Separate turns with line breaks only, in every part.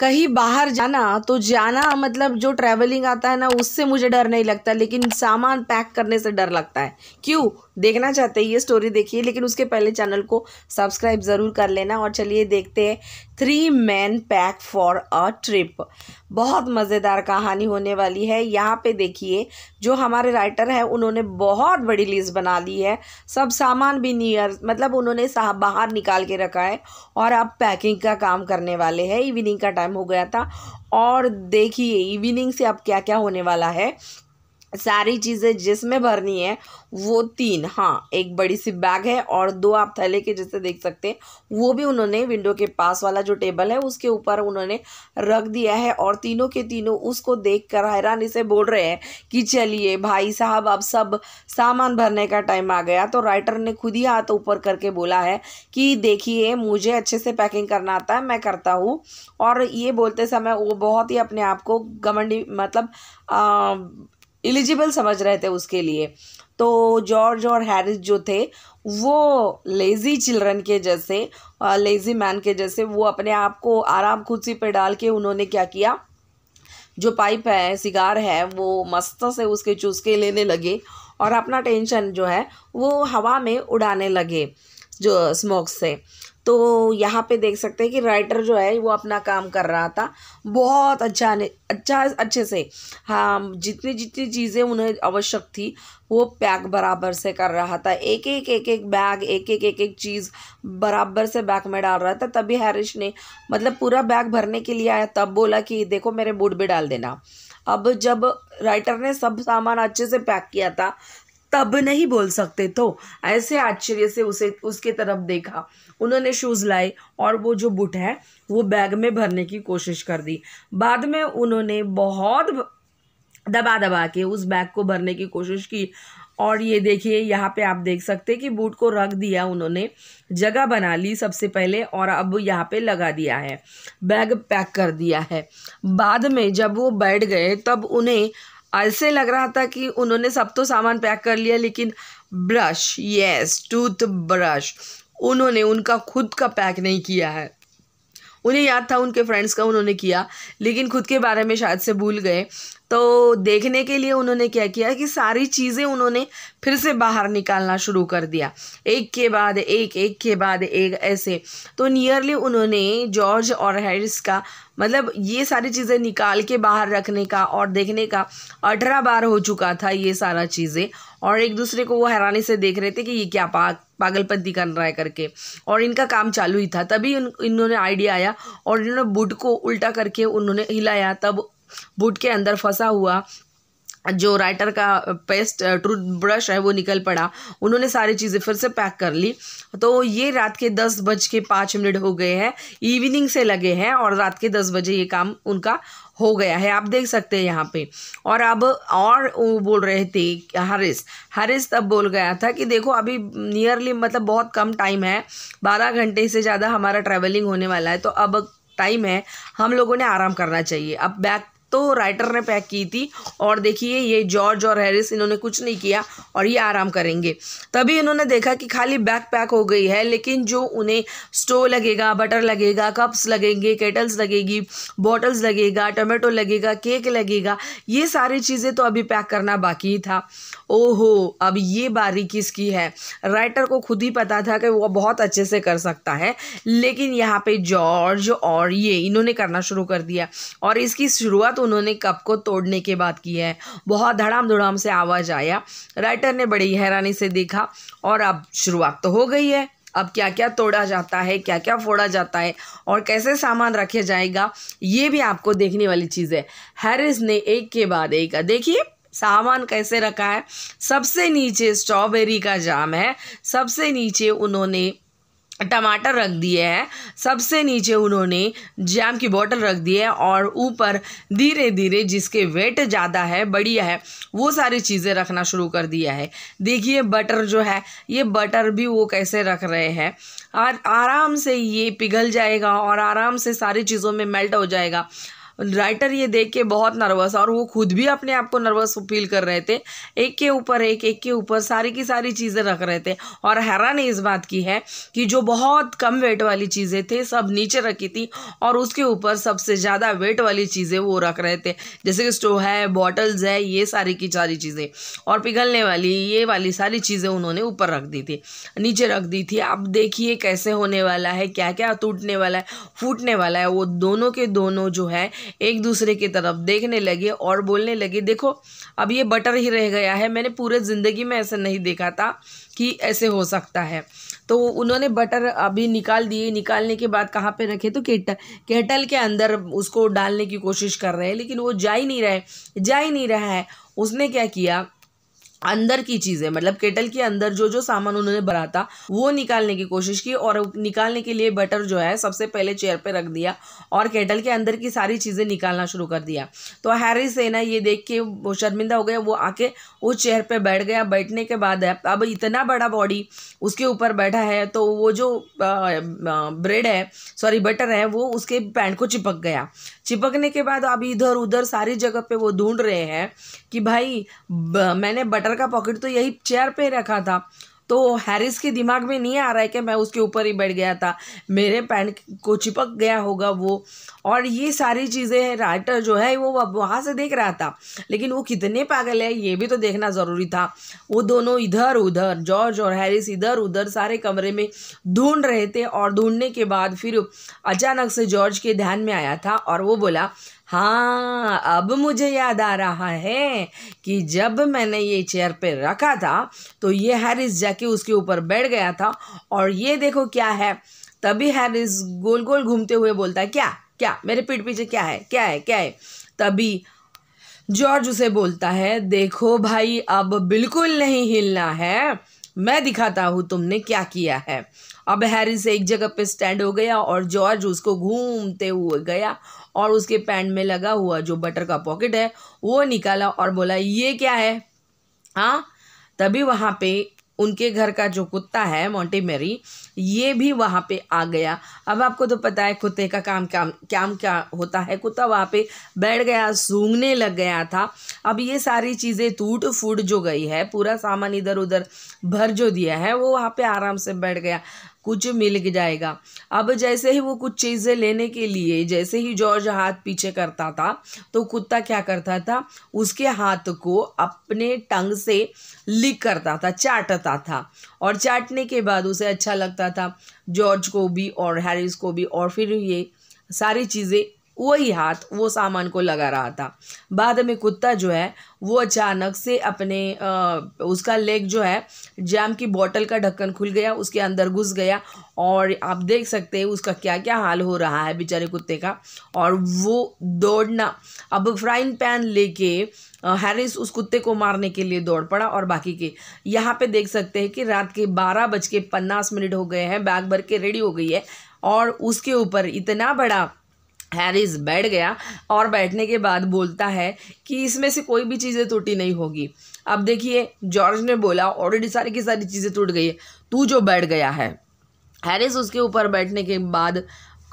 कहीं बाहर जाना तो जाना मतलब जो ट्रैवलिंग आता है ना उससे मुझे डर नहीं लगता लेकिन सामान पैक करने से डर लगता है क्यों देखना चाहते हैं ये स्टोरी देखिए लेकिन उसके पहले चैनल को सब्सक्राइब ज़रूर कर लेना और चलिए देखते हैं three man pack for a trip बहुत मज़ेदार कहानी होने वाली है यहाँ पे देखिए जो हमारे राइटर हैं उन्होंने बहुत बड़ी लिस्ट बना ली है सब सामान भी नियर मतलब उन्होंने साहब बाहर निकाल के रखा है और अब पैकिंग का काम करने वाले हैं इवनिंग का टाइम हो गया था और देखिए इवनिंग से अब क्या क्या होने वाला है सारी चीज़ें जिसमें भरनी है वो तीन हाँ एक बड़ी सी बैग है और दो आप थैले के जैसे देख सकते हैं वो भी उन्होंने विंडो के पास वाला जो टेबल है उसके ऊपर उन्होंने रख दिया है और तीनों के तीनों उसको देखकर हैरानी से बोल रहे हैं कि चलिए भाई साहब अब सब सामान भरने का टाइम आ गया तो राइटर ने खुद ही हाथ ऊपर करके बोला है कि देखिए मुझे अच्छे से पैकिंग करना आता है मैं करता हूँ और ये बोलते समय वो बहुत ही अपने आप को गमंडी मतलब आ, एलिजिबल समझ रहे थे उसके लिए तो जॉर्ज और हैरिस जो थे वो लेज़ी चिल्ड्रन के जैसे लेज़ी मैन के जैसे वो अपने आप को आराम खुदसी पर डाल के उन्होंने क्या किया जो पाइप है सिगार है वो मस्त से उसके चूसके लेने लगे और अपना टेंशन जो है वो हवा में उड़ाने लगे जो स्मोक से तो यहाँ पे देख सकते हैं कि राइटर जो है वो अपना काम कर रहा था बहुत अच्छा ने अच्छा अच्छे से हाँ जितनी जितनी चीज़ें उन्हें आवश्यक थी वो पैक बराबर से कर रहा था एक एक एक एक बैग एक एक एक एक चीज़ बराबर से बैग में डाल रहा था तभी हैरिश ने मतलब पूरा बैग भरने के लिए आया तब बोला कि देखो मेरे बूट भी डाल देना अब जब राइटर ने सब सामान अच्छे से पैक किया था तब नहीं बोल सकते तो ऐसे आश्चर्य से उसे उसके तरफ देखा उन्होंने शूज़ लाए और वो जो बुट है वो बैग में भरने की कोशिश कर दी बाद में उन्होंने बहुत दबा दबा के उस बैग को भरने की कोशिश की और ये देखिए यहाँ पे आप देख सकते हैं कि बूट को रख दिया उन्होंने जगह बना ली सबसे पहले और अब यहाँ पे लगा दिया है बैग पैक कर दिया है बाद में जब वो बैठ गए तब उन्हें ऐसे लग रहा था कि उन्होंने सब तो सामान पैक कर लिया लेकिन ब्रश यस टूथ ब्रश उन्होंने उनका खुद का पैक नहीं किया है उन्हें याद था उनके फ्रेंड्स का उन्होंने किया लेकिन खुद के बारे में शायद से भूल गए तो देखने के लिए उन्होंने क्या किया कि सारी चीज़ें उन्होंने फिर से बाहर निकालना शुरू कर दिया एक के बाद एक एक के बाद एक ऐसे तो नियरली उन्होंने जॉर्ज और हैरिस का मतलब ये सारी चीज़ें निकाल के बाहर रखने का और देखने का अठारह बार हो चुका था ये सारा चीज़ें और एक दूसरे को वो हैरानी से देख रहे थे कि ये क्या पाक पागलपंती का रहा है करके और इनका काम चालू ही था तभी इन, इन्होंने आइडिया आया और इन्होंने बुट को उल्टा करके उन्होंने हिलाया तब बुट के अंदर फंसा हुआ जो राइटर का पेस्ट टूथ ब्रश है वो निकल पड़ा उन्होंने सारी चीज़ें फिर से पैक कर ली तो ये रात के दस बज के पाँच मिनट हो गए हैं इवनिंग से लगे हैं और रात के दस बजे ये काम उनका हो गया है आप देख सकते हैं यहाँ पे और अब और वो बोल रहे थे हरिस हरिस तब बोल गया था कि देखो अभी नियरली मतलब बहुत कम टाइम है बारह घंटे से ज़्यादा हमारा ट्रैवलिंग होने वाला है तो अब टाइम है हम लोगों ने आराम करना चाहिए अब बैक तो राइटर ने पैक की थी और देखिए ये जॉर्ज और हैरिस इन्होंने कुछ नहीं किया और ये आराम करेंगे तभी इन्होंने देखा कि खाली बैग पैक हो गई है लेकिन जो उन्हें स्टोव लगेगा बटर लगेगा कप्स लगेंगे केटल्स लगेगी बॉटल्स लगेगा टमाटो लगेगा केक लगेगा ये सारी चीज़ें तो अभी पैक करना बाकी था ओहो अब ये बारी किसकी है राइटर को खुद ही पता था कि वो बहुत अच्छे से कर सकता है लेकिन यहाँ पर जॉर्ज और ये इन्होंने करना शुरू कर दिया और इसकी शुरुआत तो उन्होंने कप को तोड़ने के बाद की है बहुत धड़ाम धुड़ाम से आवाज़ आया राइटर ने बड़ी हैरानी से देखा और अब शुरुआत तो हो गई है अब क्या क्या तोड़ा जाता है क्या क्या फोड़ा जाता है और कैसे सामान रखे जाएगा ये भी आपको देखने वाली चीज़ है हैरिस ने एक के बाद एक देखिए सामान कैसे रखा है सबसे नीचे स्ट्रॉबेरी का जाम है सबसे नीचे उन्होंने टमाटर रख दिए हैं सबसे नीचे उन्होंने जैम की बोतल रख दी है और ऊपर धीरे धीरे जिसके वेट ज़्यादा है बढ़िया है वो सारी चीज़ें रखना शुरू कर दिया है देखिए बटर जो है ये बटर भी वो कैसे रख रहे हैं और आराम से ये पिघल जाएगा और आराम से सारी चीज़ों में मेल्ट हो जाएगा राइटर ये देख के बहुत नर्वस और वो खुद भी अपने आप को नर्वस फील कर रहे थे एक के ऊपर एक एक के ऊपर सारी की सारी चीज़ें रख रहे थे और हैरानी इस बात की है कि जो बहुत कम वेट वाली चीज़ें थे सब नीचे रखी थी और उसके ऊपर सबसे ज़्यादा वेट वाली चीज़ें वो रख रहे थे जैसे कि स्टोव है बॉटल्स है ये सारी की सारी चीज़ें और पिघलने वाली ये वाली सारी चीज़ें उन्होंने ऊपर रख दी थी नीचे रख दी थी अब देखिए कैसे होने वाला है क्या क्या टूटने वाला है फूटने वाला है वो दोनों के दोनों जो है एक दूसरे की तरफ देखने लगे और बोलने लगे देखो अब ये बटर ही रह गया है मैंने पूरे ज़िंदगी में ऐसा नहीं देखा था कि ऐसे हो सकता है तो उन्होंने बटर अभी निकाल दिए निकालने के बाद कहाँ पे रखे तो केटल केटल के अंदर उसको डालने की कोशिश कर रहे हैं लेकिन वो जा ही नहीं रहे जा ही नहीं रहा है उसने क्या किया अंदर की चीज़ें मतलब केटल के अंदर जो जो सामान उन्होंने भरा था वो निकालने की कोशिश की और निकालने के लिए बटर जो है सबसे पहले चेयर पे रख दिया और केटल के अंदर की सारी चीज़ें निकालना शुरू कर दिया तो हैरी से ना ये देख के वो शर्मिंदा हो गया वो आके उस चेयर पे बैठ गया बैठने के बाद अब इतना बड़ा बॉडी उसके ऊपर बैठा है तो वो जो ब्रेड है सॉरी बटर है वो उसके पैंट को चिपक गया चिपकने के बाद अब इधर उधर सारी जगह पर वो ढूंढ रहे हैं कि भाई मैंने बटर हैंडल का पॉकेट तो यही चेयर पे रखा था तो हैरिस के दिमाग में नहीं आ रहा है कि मैं उसके ऊपर ही बैठ गया था मेरे पैन को चिपक गया होगा वो और ये सारी चीज़ें हैं राइटर जो है वो वहाँ से देख रहा था लेकिन वो कितने पागल है ये भी तो देखना ज़रूरी था वो दोनों इधर उधर जॉर्ज और हैरिस इधर उधर सारे कमरे में ढूंढ रहे थे और ढूंढने के बाद फिर अचानक से जॉर्ज के ध्यान में आया था और वो बोला हाँ अब मुझे याद आ रहा है कि जब मैंने ये चेयर पे रखा था तो ये हैरिस जाके उसके ऊपर बैठ गया था और ये देखो क्या है तभी हैरिस गोल गोल घूमते हुए बोलता है क्या क्या मेरे पीठ पीछे क्या है क्या है क्या है तभी जॉर्ज उसे बोलता है देखो भाई अब बिल्कुल नहीं हिलना है मैं दिखाता हूँ तुमने क्या किया है अब हैरिस एक जगह पे स्टैंड हो गया और जॉर्ज उसको घूमते हुए गया और उसके पैंट में लगा हुआ जो बटर का पॉकेट है वो निकाला और बोला ये क्या है हाँ तभी वहाँ पे उनके घर का जो कुत्ता है मोंटी मेरी ये भी वहाँ पे आ गया अब आपको तो पता है कुत्ते का काम क्या क्या क्या होता है कुत्ता वहाँ पे बैठ गया सूंघने लग गया था अब ये सारी चीज़ें टूट फूट जो गई है पूरा सामान इधर उधर भर जो दिया है वो वहाँ पे आराम से बैठ गया कुछ मिल जाएगा अब जैसे ही वो कुछ चीज़ें लेने के लिए जैसे ही जॉर्ज हाथ पीछे करता था तो कुत्ता क्या करता था उसके हाथ को अपने टंग से लिक करता था चाटता था और चाटने के बाद उसे अच्छा लगता था जॉर्ज को भी और हैरिस को भी और फिर ये सारी चीज़ें वही हाथ वो सामान को लगा रहा था बाद में कुत्ता जो है वो अचानक से अपने आ, उसका लेग जो है जैम की बोतल का ढक्कन खुल गया उसके अंदर घुस गया और आप देख सकते हैं उसका क्या क्या हाल हो रहा है बेचारे कुत्ते का और वो दौड़ना अब फ्राइंग पैन लेके हैरिस उस कुत्ते को मारने के लिए दौड़ पड़ा और बाकी के यहाँ पे देख सकते हैं कि रात के बारह बज के पन्नास मिनट हो गए हैं बैग भर के रेडी हो गई है और उसके ऊपर इतना बड़ा हैरिस बैठ गया और बैठने के बाद बोलता है कि इसमें से कोई भी चीज़ें टूटी नहीं होगी अब देखिए जॉर्ज ने बोला ऑलरेडी सारी की सारी चीज़ें टूट गई है तू जो बैठ गया है हैरिस उसके ऊपर बैठने के बाद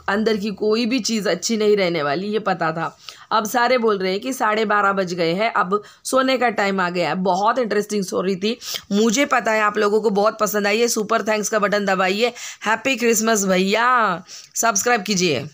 अंदर की कोई भी चीज़ अच्छी नहीं रहने वाली ये पता था अब सारे बोल रहे हैं कि साढ़े बारह बज गए हैं अब सोने का टाइम आ गया है बहुत इंटरेस्टिंग स्टोरी थी मुझे पता है आप लोगों को बहुत पसंद आई है सुपर थैंक्स का बटन दबाइए हैप्पी क्रिसमस भैया सब्सक्राइब कीजिए